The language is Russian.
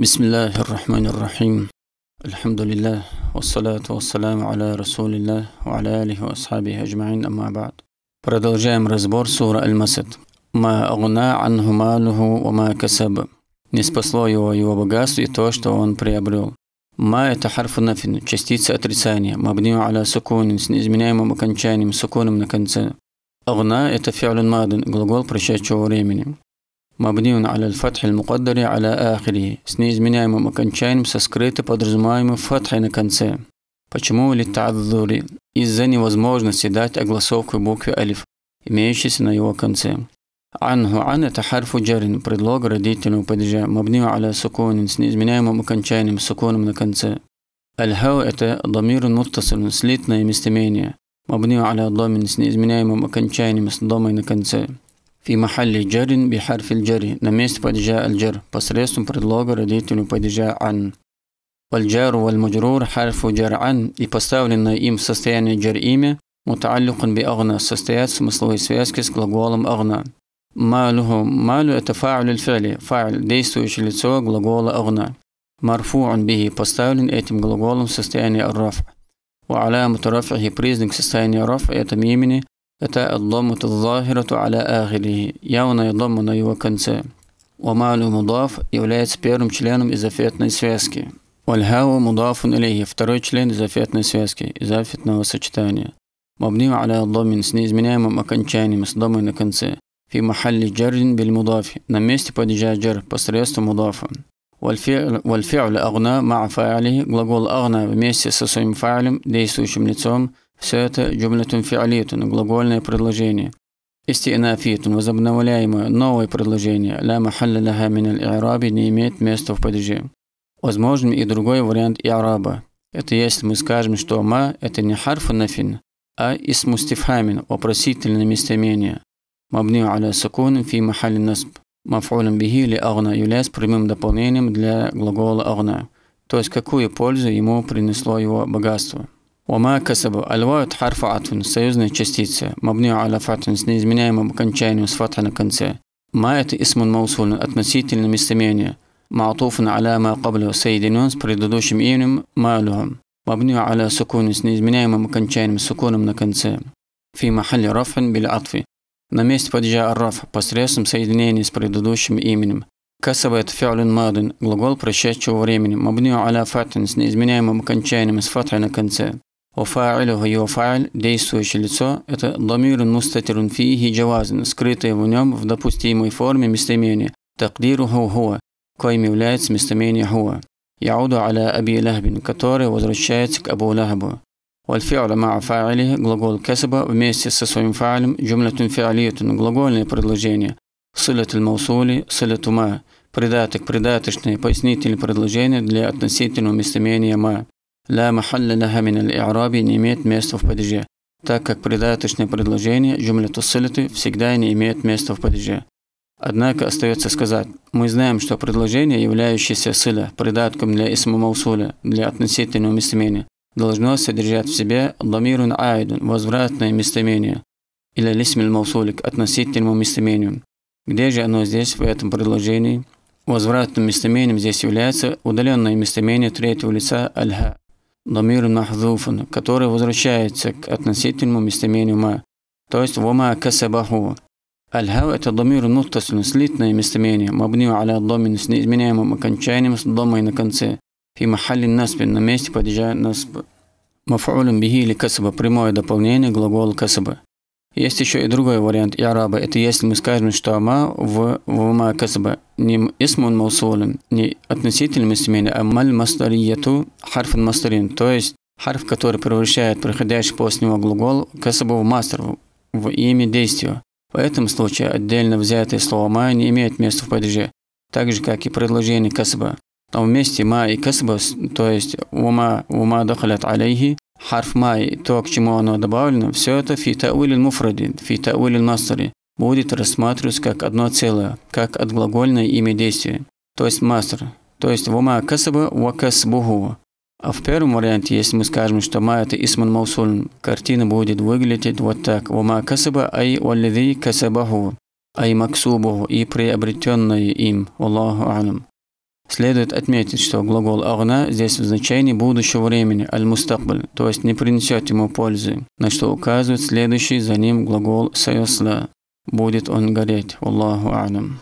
بسم الله الرحمن الرحيم الحمد لله والصلاة والسلام على رسول الله وعلى آله وأصحابه أجمعين أما بعد продолжаем разбор سورة المسد ما أغنى عنه ماله وما كسب не его его богатство и то, что он приобрел. ما это حرف نفин, отрицания, مبني على سكون с неизменяемым окончанием, سكون на конце. أغنى это فعل ماد, глагол прощающего времени. мабниун аля фатхи мукаддари аля ахири с неизменяемым окончанием со скрытой подразумеваемой фатхой на конце. Почему ли та'дзури? Из-за невозможности дать огласовку букве алиф, имеющейся на его конце. Анху ан это харфу джарин, предлог родительного падежа, мабниу аля сукунин с неизменяемым окончанием суконом на конце. Аль-хау это дамир муттасил, слитное местоимение, мабниу аля домин с неизменяемым окончанием с домой на конце. في محل جر بحرف الجر نميس بدجاء الجر بسريسم بردلوغ رديتن بدجاء عن والجار والمجرور حرف جر عن يبستاول النائم سستياني جر إيمة متعلق بأغنى سستيات سمسلوي سفياسكس قلقوالم أغنى ماله ماله يتفاعل الفعل فاعل ديستويش لتسوى قلقوال أغنى مرفوع به بستاول إتم قلقوالم سستياني الرفع وعلامة رفعه بريزنك سستياني الرفع يتميمني تتا الضمة الظاهرة على آخره явно дома на его конце. ومال مضاف является первым членом изофетной связки. والهاو مضاف إليه второй член изофетной связки, изофетного сочетания. مبني على الضم с неизменяемым окончанием с домой на конце. في محل جر بالمضاف на месте падежа جر посредством мудафа. والفعل, والفعل أغنى مع فاعله глагол أغنى вместе со своим фаилем, действующим лицом, Все это джумлятун фиалитун, глагольное предложение. Истинафитун, возобновляемое, новое предложение, ля махалля лаха мин аль не имеет места в падеже. Возможен и другой вариант иараба. Это если мы скажем, что ма – это не харфу нафин, а исму стифхамин, вопросительное местоимение. Мабнию аля сакун фи махали насб. Мафулем бихи или агна является прямым дополнением для глагола агна, то есть какую пользу ему принесло его богатство. Ома касабу аль-ваут харфу атфун, союзная частица, мабню аля фатун, с неизменяемым окончанием с фатха на конце. Ма – это исмун маусуль, относительно местомения. Ма'туфун аля ма каблю, соединен с предыдущим именем малюхам. Мабню аля сукуни, с неизменяемым окончанием сукуном на конце. Фи махалли рафан биль атфи. На месте падежа ар-раф посредством соединения с предыдущим именем. Касаба – это фиалюн мадин, глагол прошедшего времени, мабню аля фатин с неизменяемым окончанием с фатхой на конце. Офа'илюху юфа'иль – действующее лицо, это дамирун мустатирун фихи джавазин, скрытое в нем в допустимой форме местоимение, такдируху хуа, коим является местоимение хуа. Яуду аля аби лахбин, который возвращается к абу лахбу. والفعل مع فاعله глагол كسب вместе со своим фа'лем جملة فعلية глагольное предложение صلة الموصول صلة придаток придаточное пояснительное предложение для относительного местоимения ма ля махалля ляха мин аль-и'раби не имеет места в падеже, так как придаточные предложения джумля туссилиты всегда не имеют места в падеже. Однако остается сказать, мы знаем, что предложение, являющееся сыля, придатком для исма маусуля, для относительного местоимения, должно содержать в себе ламирун айдун, возвратное местоимение, или лисмиль маусули к относительному местоимению. Где же оно здесь, в этом предложении? Возвратным местоимением здесь является удаленное местоимение третьего лица аль-ха домир махзуфун, который возвращается к относительному местоимению ма, то есть вама касабаху. Аль-хав – это домир муттаслин, слитное местоимение, мабню аля домин с неизменяемым окончанием с домой на конце. Фи махаллин наспин на месте падежа насп. Мафулюм бихи или касаба – прямое дополнение глагола касаба. Есть еще и другой вариант и арабы. Это если мы скажем, что ма в вма касба не исмун маусулин, не относительным смене, а маль мастариету харфан мастарин. То есть харф, который превращает приходящий после него глагол касабу в мастер, в имя действия. В этом случае отдельно взятое слово ма не имеет места в падеже, так же как и предложение касба. Но вместе ма и касба, то есть ума ума дахалят алейхи, Харф май, то, к чему оно добавлено, все это фи тауиль муфради, фи тауиль масари, будет рассматриваться как одно целое, как отглагольное имя действия, то есть мастер, то есть вума касаба ва касбуху. А в первом варианте, если мы скажем, что ма это исман маусуль, картина будет выглядеть вот так. Вума касаба ай валлави касабаху, ай максубуху и приобретенное им, Аллаху алям. Следует отметить, что глагол «агна» здесь в значении будущего времени «аль-мустакбаль», то есть не принесет ему пользы, на что указывает следующий за ним глагол «саясла» – «будет он гореть», Аллаху Алям.